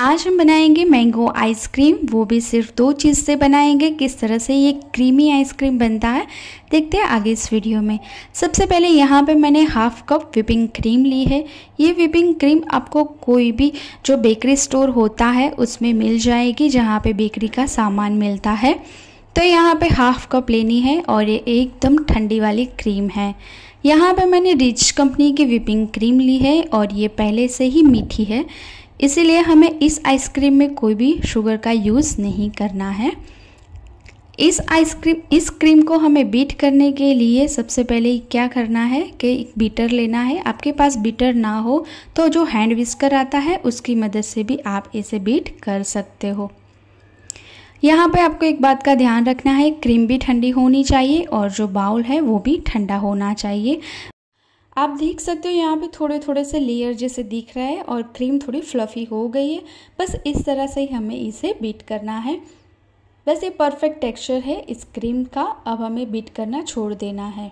आज हम बनाएंगे मैंगो आइसक्रीम वो भी सिर्फ दो चीज़ से बनाएंगे किस तरह से ये क्रीमी आइसक्रीम बनता है देखते हैं आगे इस वीडियो में सबसे पहले यहाँ पे मैंने हाफ़ कप विपिंग क्रीम ली है ये विपिंग क्रीम आपको कोई भी जो बेकरी स्टोर होता है उसमें मिल जाएगी जहाँ पे बेकरी का सामान मिलता है तो यहाँ पर हाफ़ कप लेनी है और ये एकदम ठंडी वाली क्रीम है यहाँ पर मैंने रिच कंपनी की विपिंग क्रीम ली है और ये पहले से ही मीठी है इसीलिए हमें इस आइसक्रीम में कोई भी शुगर का यूज़ नहीं करना है इस आइसक्रीम इस क्रीम को हमें बीट करने के लिए सबसे पहले क्या करना है कि एक बीटर लेना है आपके पास बीटर ना हो तो जो हैंड विस्कर आता है उसकी मदद से भी आप इसे बीट कर सकते हो यहाँ पे आपको एक बात का ध्यान रखना है क्रीम भी ठंडी होनी चाहिए और जो बाउल है वो भी ठंडा होना चाहिए आप देख सकते हो यहाँ पे थोड़े थोड़े से लेयर जैसे दिख रहा है और क्रीम थोड़ी फ्लफ़ी हो गई है बस इस तरह से ही हमें इसे बीट करना है बस ये परफेक्ट टेक्सचर है इस क्रीम का अब हमें बीट करना छोड़ देना है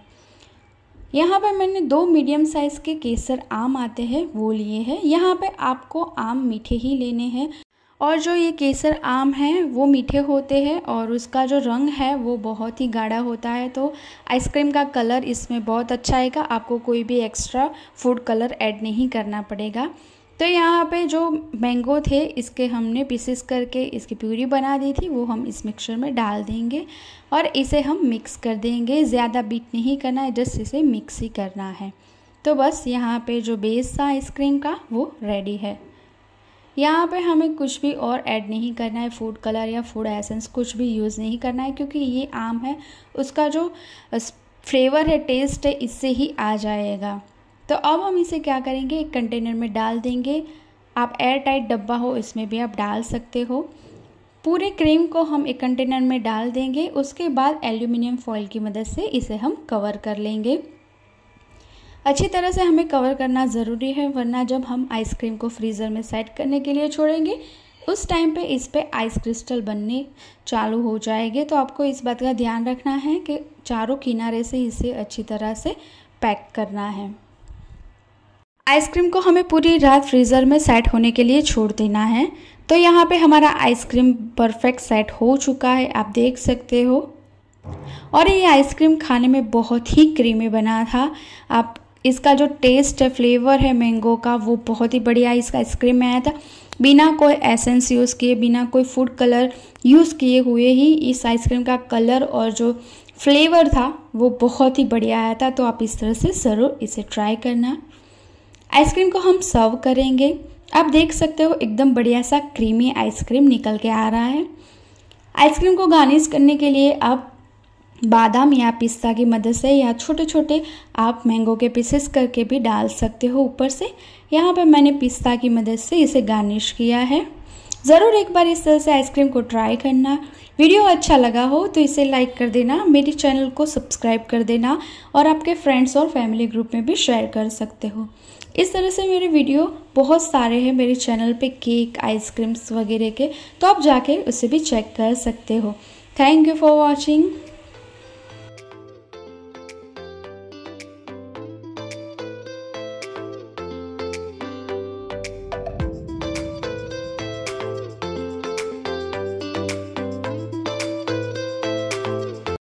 यहाँ पर मैंने दो मीडियम साइज़ के केसर आम आते हैं वो लिए हैं यहाँ पर आपको आम मीठे ही लेने हैं और जो ये केसर आम हैं वो मीठे होते हैं और उसका जो रंग है वो बहुत ही गाढ़ा होता है तो आइसक्रीम का कलर इसमें बहुत अच्छा आएगा आपको कोई भी एक्स्ट्रा फूड कलर ऐड नहीं करना पड़ेगा तो यहाँ पे जो मैंगो थे इसके हमने पीसेस करके इसकी प्यूरी बना दी थी वो हम इस मिक्सचर में डाल देंगे और इसे हम मिक्स कर देंगे ज़्यादा बीट नहीं करना है जस्ट इसे मिक्स ही करना है तो बस यहाँ पे जो बेस था आइसक्रीम का वो रेडी है यहाँ पे हमें कुछ भी और ऐड नहीं करना है फूड कलर या फूड एसेंस कुछ भी यूज़ नहीं करना है क्योंकि ये आम है उसका जो फ्लेवर है टेस्ट है इससे ही आ जाएगा तो अब हम इसे क्या करेंगे एक कंटेनर में डाल देंगे आप एयर टाइट डब्बा हो इसमें भी आप डाल सकते हो पूरे क्रीम को हम एक कंटेनर में डाल देंगे उसके बाद एल्यूमिनियम फॉइल की मदद से इसे हम कवर कर लेंगे अच्छी तरह से हमें कवर करना ज़रूरी है वरना जब हम आइसक्रीम को फ्रीज़र में सेट करने के लिए छोड़ेंगे उस टाइम पे इस पे आइस क्रिस्टल बनने चालू हो जाएंगे तो आपको इस बात का ध्यान रखना है कि चारों किनारे से इसे अच्छी तरह से पैक करना है आइसक्रीम को हमें पूरी रात फ्रीज़र में सेट होने के लिए छोड़ देना है तो यहाँ पे हमारा आइसक्रीम परफेक्ट सेट हो चुका है आप देख सकते हो और ये आइसक्रीम खाने में बहुत ही क्रीमी बना था आप इसका जो टेस्ट है फ्लेवर है मैंगो का वो बहुत ही बढ़िया इसका आइसक्रीम में आया था बिना कोई एसेंस यूज़ किए बिना कोई फूड कलर यूज़ किए हुए ही इस आइसक्रीम का कलर और जो फ्लेवर था वो बहुत ही बढ़िया आया था तो आप इस तरह से ज़रूर इसे ट्राई करना आइसक्रीम को हम सर्व करेंगे आप देख सकते हो एकदम बढ़िया सा क्रीमी आइसक्रीम निकल के आ रहा है आइसक्रीम को गार्निश करने के लिए आप बादाम या पिस्ता की मदद से या छोटे छोटे आप मैंगो के पीसेस करके भी डाल सकते हो ऊपर से यहाँ पर मैंने पिस्ता की मदद से इसे गार्निश किया है ज़रूर एक बार इस तरह से आइसक्रीम को ट्राई करना वीडियो अच्छा लगा हो तो इसे लाइक कर देना मेरे चैनल को सब्सक्राइब कर देना और आपके फ्रेंड्स और फैमिली ग्रुप में भी शेयर कर सकते हो इस तरह से मेरे वीडियो बहुत सारे हैं मेरे चैनल पे केक आइसक्रीम्स वगैरह के तो आप जाके उसे भी चेक कर सकते हो थैंक यू फॉर वॉचिंग